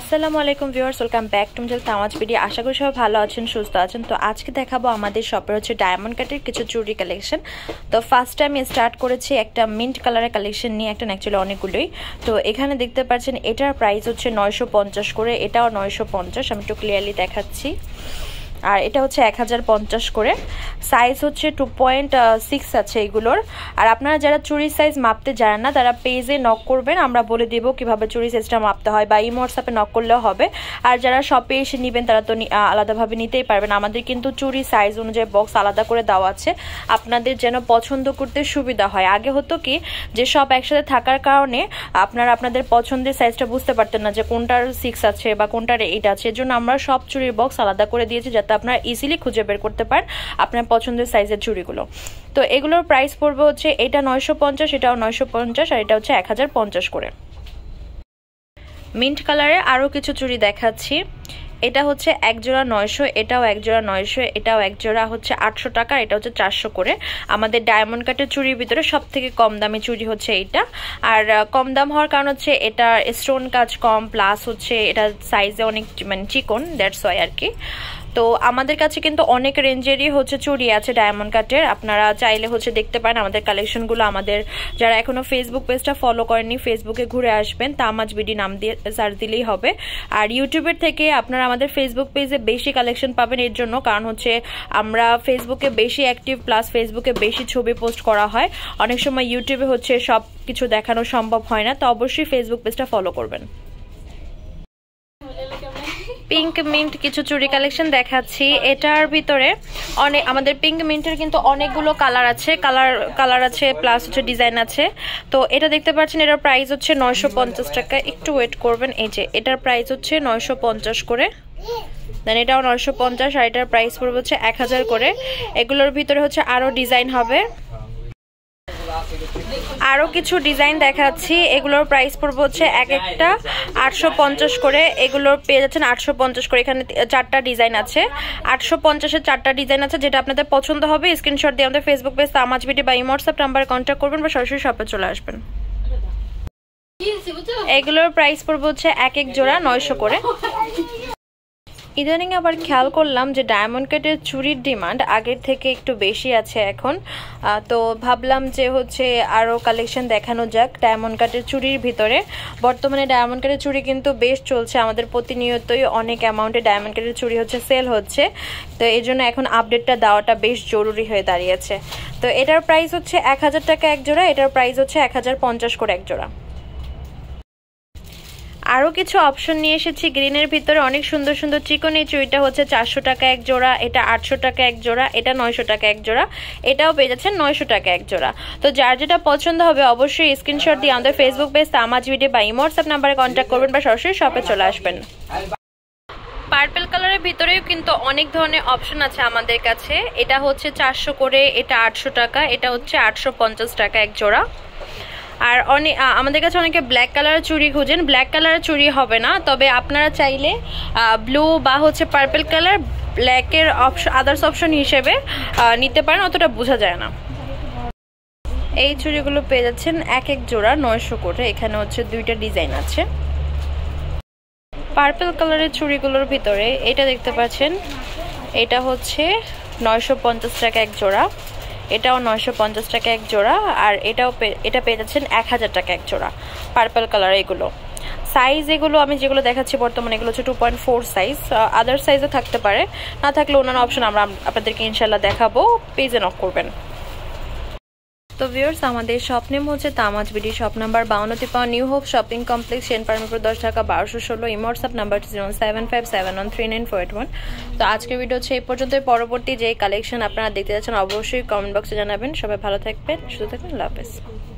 আসসালামু আলাইকুম viewers welcome back to জেল তাওয়াজ পিড়ি আশা করি সবাই ভালো আছেন সুস্থ আছেন তো আজকে দেখাবো আমাদের শপের হচ্ছে ডায়মন্ড কাটের কিছু চুরি কালেকশন তো ফার্স্ট টাইম স্টার্ট করেছি একটা মিন্ট কালারের কালেকশন নিয়ে একটা অ্যাকচুয়ালি অনেকগুলোই তো এখানে দেখতে পাচ্ছেন এটার প্রাইস হচ্ছে নয়শো করে এটাও নয়শো আমি একটু ক্লিয়ারলি দেখাচ্ছি আর এটা হচ্ছে এক করে সাইজ হচ্ছে টু পয়েন্ট সিক্স আছে এগুলোর আর আপনারা যারা চুরির সাইজ মাপতে জানেন না তারা পেজে নক করবেন আমরা বলে দেব কিভাবে চুরি সাইজটা মাপতে হয় বা ইম হোয়াটসঅ্যাপে নক করলেও হবে আর যারা শপে এসে নেবেন তারা তো আলাদাভাবে নিতেই পারবেন আমাদের কিন্তু চুরি সাইজ অনুযায়ী বক্স আলাদা করে দেওয়া আছে আপনাদের যেন পছন্দ করতে সুবিধা হয় আগে হতো কি যে সব একসাথে থাকার কারণে আপনারা আপনাদের পছন্দের সাইজটা বুঝতে পারতেন না যে কোনটার সিক্স আছে বা কোনটার এইট আছে এজন্য আমরা সব চুরির বক্স আলাদা করে দিয়েছি যাতে আপনারা ইজিলি খুঁজে বের করতে পারেন আপনার পছন্দের সাইজের চুড়িগুলো তো এগুলোর প্রাইস পড়বে হচ্ছে এটা নয়শো পঞ্চাশ এটাও নয়শো পঞ্চাশ আর এটা হচ্ছে এক হাজার পঞ্চাশ করে মিন্ট কালারে আরও কিছু চুড়ি দেখাচ্ছি এটা হচ্ছে এক জোড়া নয়শো এটাও এক জোড়া নয়শো এটাও এক জোড়া হচ্ছে আটশো টাকা এটা হচ্ছে চারশো করে আমাদের ডায়মন্ড কাটের চুরির ভিতরে সব থেকে কম দামি চুরি হচ্ছে এইটা আর কম দাম হওয়ার কারণ হচ্ছে এটা স্টোন কাজ কম প্লাস হচ্ছে এটা সাইজে অনেক মানে চিকন দ্যাটস ওয়াই আর কি তো আমাদের কাছে কিন্তু অনেক রেঞ্জেরই হচ্ছে চুড়ি আছে ডায়মন্ড কাটের আপনারা চাইলে হচ্ছে দেখতে পারেন আমাদের কালেকশনগুলো আমাদের যারা এখনও ফেসবুক পেজটা ফলো করেনি ফেসবুকে ঘুরে আসবেন তামাজ বিডি নাম দিয়ে সার্চ দিলেই হবে আর ইউটিউবের থেকে আপনারা আমাদের ফেসবুক পেজে বেশি কালেকশন পাবেন এর জন্য কারণ হচ্ছে আমরা ফেসবুকে বেশি অ্যাক্টিভ প্লাস ফেসবুকে বেশি ছবি পোস্ট করা হয় অনেক সময় ইউটিউবে হচ্ছে সব কিছু দেখানো সম্ভব হয় না তো অবশ্যই ফেসবুক পেজটা ফলো করবেন পিঙ্ক মিন্ট কিছু চুরি কালেকশন দেখাচ্ছি এটার ভিতরে অনেক আমাদের পিঙ্ক মিন্টের কিন্তু অনেকগুলো কালার আছে কালার কালার আছে প্লাস হচ্ছে ডিজাইন আছে তো এটা দেখতে পাচ্ছেন এটার প্রাইস হচ্ছে নয়শো পঞ্চাশ টাকা একটু ওয়েট করবেন এই যে এটার প্রাইস হচ্ছে নয়শো পঞ্চাশ করে দেন এটাও নয়শো পঞ্চাশ আর এটার প্রাইস পড়বে হচ্ছে এক করে এগুলোর ভিতরে হচ্ছে আরও ডিজাইন হবে আরও কিছু ডিজাইন দেখাচ্ছি এগুলোর প্রাইস পড়বে হচ্ছে এক একটা আটশো করে এগুলোর পেয়ে যাচ্ছেন আটশো করে এখানে চারটা ডিজাইন আছে আটশো পঞ্চাশের চারটা ডিজাইন আছে যেটা আপনাদের পছন্দ হবে স্ক্রিনশট দিয়ে আমাদের ফেসবুক পেজ তামাজ ভিডিও বা হোয়াটসঅ্যাপ নাম্বারে কন্ট্যাক্ট করবেন বা সরাসরি শপে চলে আসবেন এগুলোর প্রাইস পড়বো হচ্ছে এক এক জোড়া নয়শো করে ইদানিং আবার খেয়াল করলাম যে ডায়মন্ড কাটের চুরির ডিমান্ড আগের থেকে একটু বেশি আছে এখন তো ভাবলাম যে হচ্ছে আরও কালেকশন দেখানো যাক ডায়মন্ড কাটের চুরির ভিতরে বর্তমানে ডায়মন্ড কাটের চুরি কিন্তু বেশ চলছে আমাদের প্রতিনিয়তই অনেক অ্যামাউন্টে ডায়মন্ড কাটের চুরি হচ্ছে সেল হচ্ছে তো এই জন্য এখন আপডেটটা দেওয়াটা বেশ জরুরি হয়ে দাঁড়িয়েছে তো এটার প্রাইস হচ্ছে এক হাজার টাকা এক জোড়া এটার প্রাইস হচ্ছে এক হাজার পঞ্চাশ করে এক জোড়া আরও কিছু অপশন নিয়ে এসেছি গ্রিনের ভিতরে অনেক সুন্দর সুন্দর চিকন এই চুইটা হচ্ছে চারশো টাকা এক জোড়া এটা আটশো টাকা এক জোড়া এটা নয়শো টাকা এক জোড়া এটাও পেয়ে যাচ্ছেন নয়শো টাকা এক জোড়া তো যার যেটা পছন্দ হবে অবশ্যই স্ক্রিনশট দিয়ে আমাদের ফেসবুক পেজ তামাজ ভিডিও বা ইমোয়াটসঅ্যাপ নাম্বারে কন্ট্যাক্ট করবেন বা সরাসরি শপে চলে আসবেন পার্পেল কালারের ভিতরেও কিন্তু অনেক ধরনের অপশন আছে আমাদের কাছে এটা হচ্ছে চারশো করে এটা আটশো টাকা এটা হচ্ছে আটশো টাকা এক জোড়া আর অনেক আমাদের কাছে অনেকে ব্ল্যাক কালার চুড়ি খুঁজেন ব্ল্যাক কালার চুড়ি হবে না তবে আপনারা চাইলে ব্লু বা হচ্ছে পার্পল কালার ব্ল্যাকের অপশন আদার্স অপশন হিসেবে নিতে পারেন অতটা বোঝা যায় না এই চুড়িগুলো পেয়ে যাচ্ছেন এক এক জোড়া নয়শো করে এখানে হচ্ছে দুইটা ডিজাইন আছে পার্পল কালারের চুড়িগুলোর ভিতরে এটা দেখতে পাচ্ছেন এটা হচ্ছে নয়শো পঞ্চাশ টাকা এক জোড়া এটাও নয়শো পঞ্চাশ টাকা এক জোড়া আর এটাও এটা পেয়ে যাচ্ছেন এক হাজার টাকা এক জোড়া পার্পল কালার এগুলো সাইজ এগুলো আমি যেগুলো দেখাচ্ছি বর্তমানে এগুলো হচ্ছে two point four size other সাইজও থাকতে পারে না থাকলে অন্যান্য অপশন আমরা আপনাদেরকে ইনশাল্লাহ দেখাবো পেজে নক করবেন তো ভিউর্স আমাদের স্বপ্নেম হচ্ছে তামাজ বিডি শপ নাম্বার বাউন্নতে পাওয়া নিউ হোপ শপিং কমপ্লেক্স সেন পার্মিপুর দশ ঢাকা বারোশো ষোলো WhatsApp number zero seven five seven one three nine four eight one তো আজকের ভিডিও হচ্ছে এই পর্যন্ত পরবর্তী যে কালেকশন আপনারা দেখতে যাচ্ছেন অবশ্যই কমেন্ট বক্সে জানাবেন সবাই ভালো থাকবেন শুধু থাকবেন লাভ